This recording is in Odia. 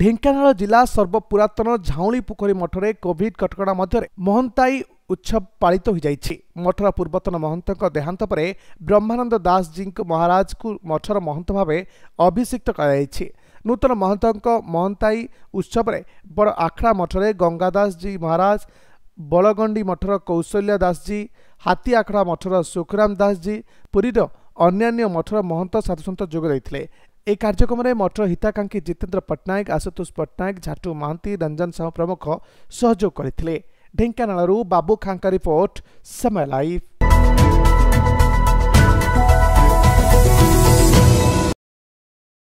ଢେଙ୍କାନାଳ ଜିଲ୍ଲା ସର୍ବପୁରାତନ ଝାଉଁଳି ପୋଖରୀ ମଠରେ କୋଭିଡ କଟକଣା ମଧ୍ୟରେ ମହନ୍ତାଇ ଉତ୍ସବ ପାଳିତ ହୋଇଯାଇଛି ମଠର ପୂର୍ବତନ ମହନ୍ତଙ୍କ ଦେହାନ୍ତ ପରେ ବ୍ରହ୍ମାନନ୍ଦ ଦାସଜୀଙ୍କ ମହାରାଜଙ୍କୁ ମଠର ମହନ୍ତ ଭାବେ ଅଭିଷିକ୍ତ କରାଯାଇଛି ନୂତନ ମହନ୍ତଙ୍କ ମହନ୍ତାଇ ଉତ୍ସବରେ ବଡ଼ ଆଖଡ଼ା ମଠରେ ଗଙ୍ଗାଦାସଜୀ ମହାରାଜ ବଳଗଣ୍ଡି ମଠର କୌଶଲ୍ୟ ଦାସଜୀ ହାତୀ ଆଖଡ଼ା ମଠର ସୁଖରାମ ଦାସଜୀ ପୁରୀର ଅନ୍ୟାନ୍ୟ ମଠର ମହନ୍ତ ସାଧୁସନ୍ତ ଯୋଗ ଦେଇଥିଲେ ଏହି କାର୍ଯ୍ୟକ୍ରମରେ ମଠର ହିତାକାଂକ୍ଷୀ ଜିତେନ୍ଦ୍ର ପଟ୍ଟନାୟକ ଆଶୁତୋଷ ପଟ୍ଟନାୟକ ଝାଟୁ ମହାନ୍ତି ରଞ୍ଜନ ସାହୁ ପ୍ରମୁଖ ସହଯୋଗ କରିଥିଲେ ଢେଙ୍କାନାଳରୁ ବାବୁ ଖାଙ୍କ ରିପୋର୍ଟ ସମୟ ଲାଇଭ୍